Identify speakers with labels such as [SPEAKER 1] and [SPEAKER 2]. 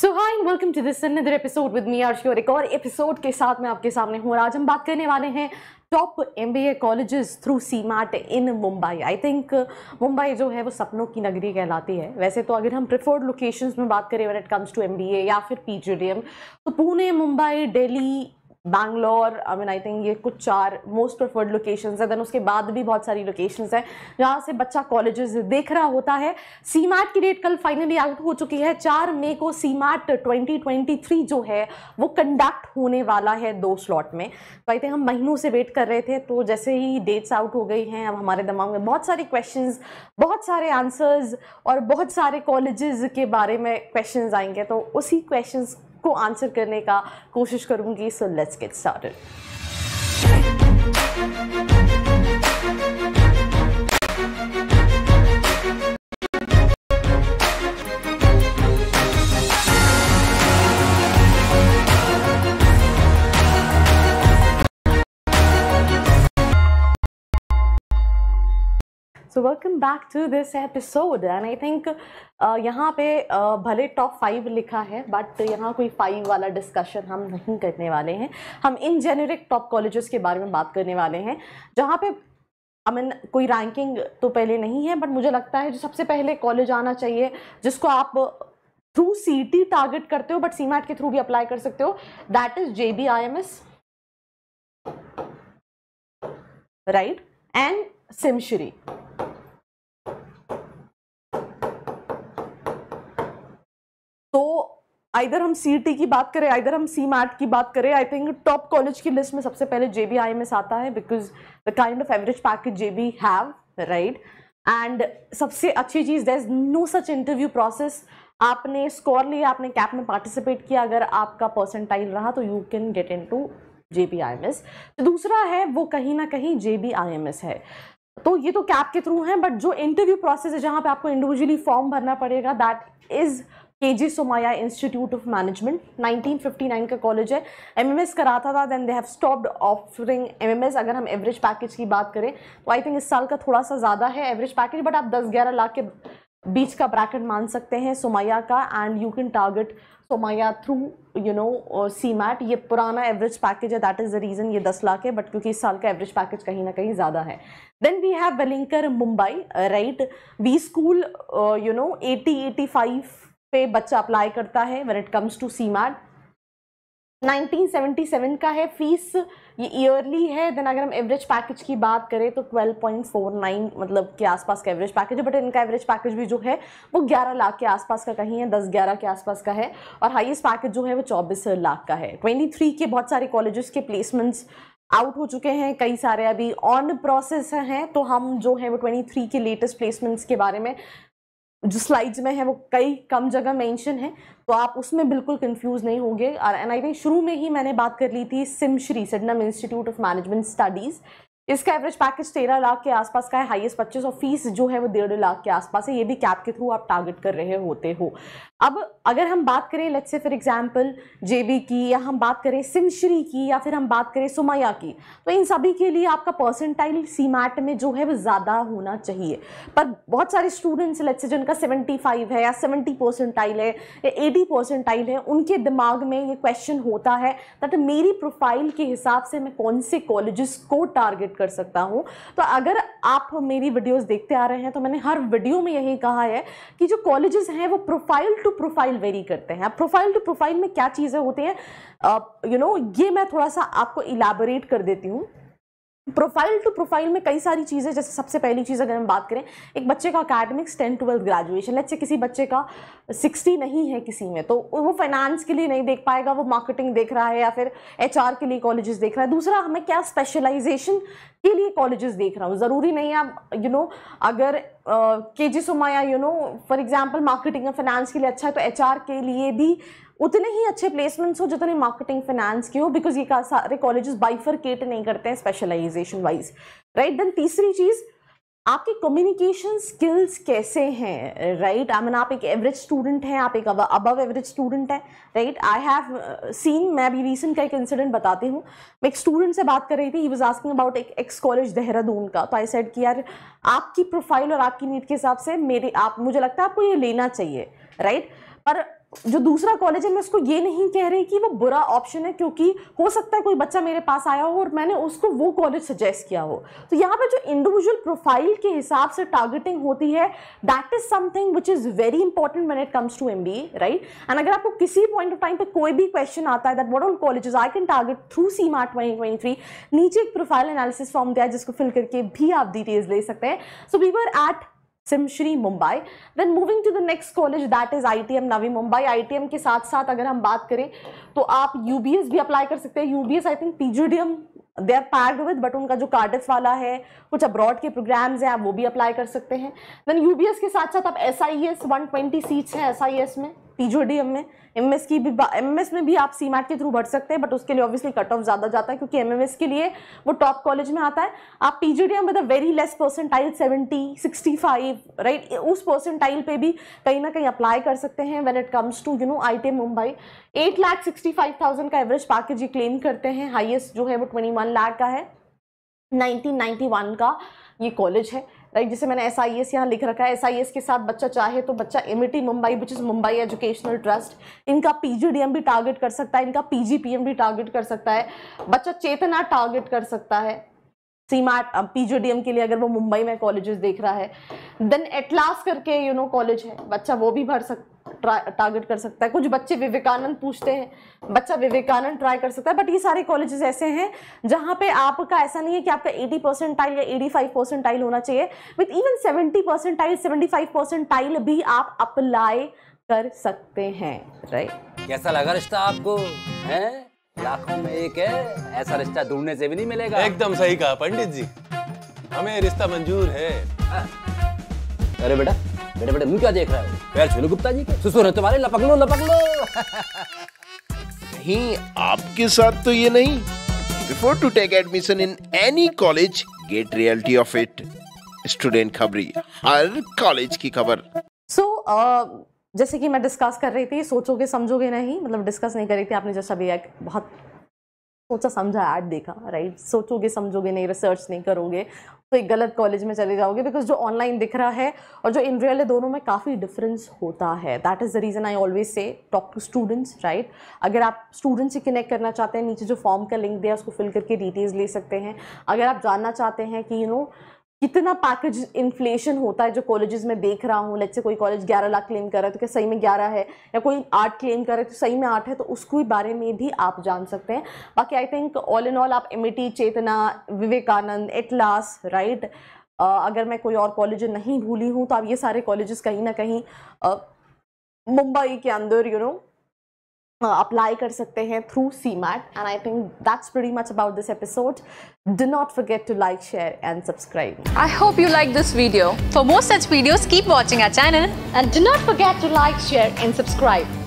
[SPEAKER 1] So hi and welcome to this another episode with me और एक और episode के साथ मैं आपके सामने हूँ और आज हम बात करने वाले हैं top M B A college थ्रू सी मार्ट in Mumbai I think Mumbai जो है वो सपनों की नगरी कहलाती है वैसे तो अगर हम प्रिफर्ड लोकेशंस में बात करें when it comes to M B A या फिर पी जी डी एम तो Pune Mumbai Delhi Bangalore I mean I think ये कुछ चार मोस्ट प्रेफर्ड लोकेशंस है देन उसके बाद भी बहुत सारी लोकेशंस हैं जहाँ से बच्चा कॉलेजेस देख रहा होता है सी मैट की डेट कल फाइनली आउट हो चुकी है चार मई को सी मैट ट्वेंटी जो है वो कंडक्ट होने वाला है दो स्लॉट में तो आई थिंक हम महीनों से वेट कर रहे थे तो जैसे ही डेट्स आउट हो गई हैं अब हमारे दिमाग में बहुत सारे क्वेश्चन बहुत सारे आंसर्स और बहुत सारे कॉलेज के बारे में क्वेश्चन आएंगे तो उसी क्वेश्चन सबको आंसर करने का कोशिश करूंगी so let's get started so welcome back to this episode and I think यहाँ पे uh, भले टॉप फाइव लिखा है बट यहाँ कोई फाइव वाला डिस्कशन हम नहीं करने वाले हैं हम इन जेनेरिक टॉप कॉलेजेस के बारे में बात करने वाले हैं जहाँ पे आई मीन कोई रैंकिंग तो पहले नहीं है बट मुझे लगता है जो सबसे पहले कॉलेज आना चाहिए जिसको आप थ्रू सी टी टारगेट करते हो बट सी मैट के थ्रू भी अप्लाई कर सकते हो that is J B I M S right and SIMSREE either हम सी की बात करें आइधर हम सी की बात करें आई थिंक टॉप कॉलेज की लिस्ट में सबसे पहले J B I M S आता है because the kind of average package J B have right and सबसे अच्छी चीज़ there is no such interview process आपने स्कोर लिया आपने कैप में पार्टिसिपेट किया अगर आपका परसेंटाइल रहा तो you can get into J B I M S दूसरा है वो कहीं ना कहीं J B I M S है तो ये तो कैप के थ्रू है बट जो इंटरव्यू प्रोसेस है जहाँ पे आपको इंडिविजुअली फॉर्म भरना पड़ेगा that is K J Somaiya institute of management 1959 का कॉलेज है एमएमएस कराता था then they have stopped offering MMS अगर हम एवरेज पैकेज की बात करें तो आई थिंक इस साल का थोड़ा सा ज़्यादा है एवरेज पैकेज बट आप 10-11 लाख के बीच का ब्रैकेट मान सकते हैं सोमाया का and you can target Somaiya through you know C MAT ये पुराना एवरेज पैकेज है दैट इज़ द रीज़न ये दस लाख है बट क्योंकि इस साल का एवरेज पैकेज कहीं ना कहीं ज़्यादा है then we have Welingkar Mumbai right we school you know eighty eighty five पे बच्चा अप्लाई करता है when it comes to C MAT 1977 का है फीस ये ईयरली है देन अगर हम एवरेज पैकेज की बात करें तो 12.49 मतलब के आसपास का एवरेज पैकेज है बट इनका एवरेज पैकेज भी जो है वो 11 लाख के आसपास का कहीं है 10-11 के आसपास का है और हाईएस्ट पैकेज जो है वो 24 लाख का है 23 के बहुत सारे कॉलेजेस के प्लेसमेंट्स आउट हो चुके हैं कई सारे अभी ऑन प्रोसेस हैं तो हम जो है वो 23 के लेटेस्ट प्लेसमेंट्स के बारे में जो स्लाइड्स में है वो कई कम जगह मेंशन है तो आप उसमें बिल्कुल कंफ्यूज नहीं होंगे और एंड आई थिंक शुरू में ही मैंने बात कर ली थी SIMSREE Sydenham institute of management studies इसका एवरेज पैकेज तेरह लाख के आसपास का है हाईएस्ट पच्चीस और फीस जो है वो डेढ़ लाख के आसपास है ये भी कैप के थ्रू आप टारगेट कर रहे होते हो अब अगर हम बात करें लेट्स से फॉर एग्जांपल जेबी की या हम बात करें सिमश्री की या फिर हम बात करें सुमाया की तो इन सभी के लिए आपका परसेंटाइल सीमैट में जो है वो ज़्यादा होना चाहिए पर बहुत सारे स्टूडेंट्स लेट्स से जिनका सेवेंटी है या सेवेंटी परसेंटाइल है या एटी परसेंटाइल है उनके दिमाग में ये क्वेश्चन होता है दट मेरी प्रोफाइल के हिसाब से मैं कौन से कॉलेज को टारगेट कंट्रीब्यूट कर सकता हूँ तो अगर आप मेरी वीडियोस देखते आ रहे हैं तो मैंने हर वीडियो में यही कहा है कि जो कॉलेजेस हैं वो प्रोफाइल टू प्रोफाइल वेरी करते हैं प्रोफाइल टू प्रोफाइल में क्या चीज़ें होती हैं यू नो ये मैं थोड़ा सा आपको इलाबोरेट कर देती हूँ प्रोफाइल टू प्रोफाइल में कई सारी चीज़ें जैसे सबसे पहली चीज़ अगर हम बात करें एक बच्चे का academics tenth twelfth graduation let's से किसी बच्चे का सिक्सटी नहीं है किसी में तो वो फाइनेंस के लिए नहीं देख पाएगा वो मार्केटिंग देख रहा है या फिर एचआर के लिए कॉलेजेस देख रहा है दूसरा हमें क्या स्पेशलाइजेशन के लिए कॉलेजेस देख रहा हूँ ज़रूरी नहीं है आप यू नो अगर K J Somaiya you know for example marketing या फाइनेंस के लिए अच्छा है तो एच के लिए भी उतने ही अच्छे प्लेसमेंट्स हो जितने मार्केटिंग फाइनेंस के हो बिकॉज ये सारे कॉलेजेस बाइफरकेट नहीं करते हैं स्पेशलाइजेशन वाइज राइट देन तीसरी चीज़ आपके कम्युनिकेशन स्किल्स कैसे हैं राइट आई मीन आप एक एवरेज स्टूडेंट हैं आप एक अबव एवरेज स्टूडेंट हैं राइट आई हैव सीन मैं भी रिसेंट का एक इंसिडेंट बताती हूँ मैं एक स्टूडेंट से बात कर रही थी ही वॉज आस्किंग अबाउट एक एक्स कॉलेज देहरादून का तो आई सेड कि यार आपकी प्रोफाइल और आपकी नीड के हिसाब से मेरे आप मुझे लगता है आपको ये लेना चाहिए राइट right? पर जो दूसरा कॉलेज है मैं उसको ये नहीं कह रही कि वो बुरा ऑप्शन है क्योंकि हो सकता है कोई बच्चा मेरे पास आया हो और मैंने उसको वो कॉलेज सजेस्ट किया हो तो यहाँ पर जो इंडिविजुअल प्रोफाइल के हिसाब से टारगेटिंग होती है that is something which is very important when it comes to M B right and अगर आपको किसी पॉइंट ऑफ टाइम पर कोई भी क्वेश्चन आता है that what all college I can target through C MAT twenty नीचे एक प्रोफाइल एनालिसिस फॉर्म दिया जिसको फिल करके भी आप डिटेल्स ले सकते हैं so we were at SIMSREE Mumbai then moving to the next college that is ITM Navi Mumbai ITM के साथ साथ अगर हम बात करें तो आप UBS भी अप्लाई कर सकते हैं UBS I think PGDM they are packed with but उनका जो कार्डिफ वाला है कुछ अब्रॉड के प्रोग्राम्स हैं आप वो भी अप्लाई कर सकते हैं देन यू बी एस के साथ साथ आप S I S one twenty seats हैं एस आई एस में पीजोडी एम में एम एस की भी एम एस में भी आप सी के थ्रू भर सकते हैं बट उसके लिए ऑब्वियसली कट ऑफ ज़्यादा जाता है क्योंकि एम एम एस के लिए वो टॉप कॉलेज में आता है आप P G D M with a very less percentile sixty five right उस परसेंटाइल पे भी कहीं ना कहीं अप्लाई कर सकते हैं when it comes to you know I T Mumbai eight lakh sixty five thousand का एवरेज पैकेज ये क्लेम करते हैं हाइएस्ट जो है वो ट्वेंटी वन लाख का है नाइनटीन नाइन्टी वन का ये कॉलेज है लाइक जैसे मैंने एस आई एस यहाँ लिख रखा है एस आई एस के साथ बच्चा चाहे तो बच्चा M Mumbai which is Mumbai educational trust इनका पी भी टारगेट कर सकता है इनका पी जी पी एम भी टारगेट कर सकता है बच्चा चेतना टारगेट कर सकता है सीमा डी एम के लिए अगर वो मुंबई में कॉलेजेस देख रहा है देन एटलास करके यू नो कॉलेज है बच्चा वो भी भर सक टारगेट कर सकता है कुछ बच्चे विवेकानंद पूछते हैं बच्चा विवेकानंद ट्राई कर सकता है बट ये सारे कॉलेजेस ऐसे हैं जहाँ पे आपका ऐसा नहीं है कि आपका 80 टाइल या 85 टाइल होना चाहिए विथ इवन 70 परसेंटाइल 75 टाइल भी आप अप्लाई कर सकते हैं राइट कैसा लगा रिश्ता आपको है लाखों में एक है ऐसा रिश्ता ढूंढने से भी नहीं मिलेगा एकदम सही कहा पंडित जी हमें रिश्ता मंजूर है अरे बेटा बेटे बेटे मुंह क्या देख रहे हो पैर छोलो गुप्ता जी के सुसुर है तुम्हारे लपक लो लपक लो नहीं आपके साथ तो ये नहीं before to take admission in any college get reality of it student Khabri हर कॉलेज की खबर सो so, uh, जैसे कि मैं डिस्कस कर रही थी सोचोगे समझोगे नहीं मतलब डिस्कस नहीं कर रही थी आपने जैसा भी एक बहुत सोचा समझा ऐड देखा राइट सोचोगे समझोगे नहीं रिसर्च नहीं करोगे तो एक गलत कॉलेज में चले जाओगे बिकॉज जो ऑनलाइन दिख रहा है और जो इन रियल है दोनों में काफ़ी डिफरेंस होता है that is the reason I always say talk to students right अगर आप स्टूडेंट से कनेक्ट करना चाहते हैं नीचे जो फॉर्म का लिंक दिया उसको फिल करके डिटेल्स ले सकते हैं अगर आप जानना चाहते हैं कि यू you नो know, कितना पैकेज इन्फ्लेशन होता है जो कॉलेजेस में देख रहा हूँ लेट से कोई कॉलेज 11 लाख क्लेम कर रहा है तो क्या सही में 11 है या कोई आठ क्लेम कर रहा है तो सही में आठ है तो उसको बारे में भी आप जान सकते हैं बाकी I think all in all आप M e Chetana Vivekanand Atlas right अगर मैं कोई और कॉलेज नहीं भूली हूँ तो आप ये सारे कॉलेज कहीं ना कहीं मुंबई के अंदर you you know know, Uh, apply कर सकते हैं through C MAT and I think that's very much about this episode Do not forget to like, share and subscribe. I hope you like this video. For more such videos, keep watching our channel. And do not forget to like, share and subscribe.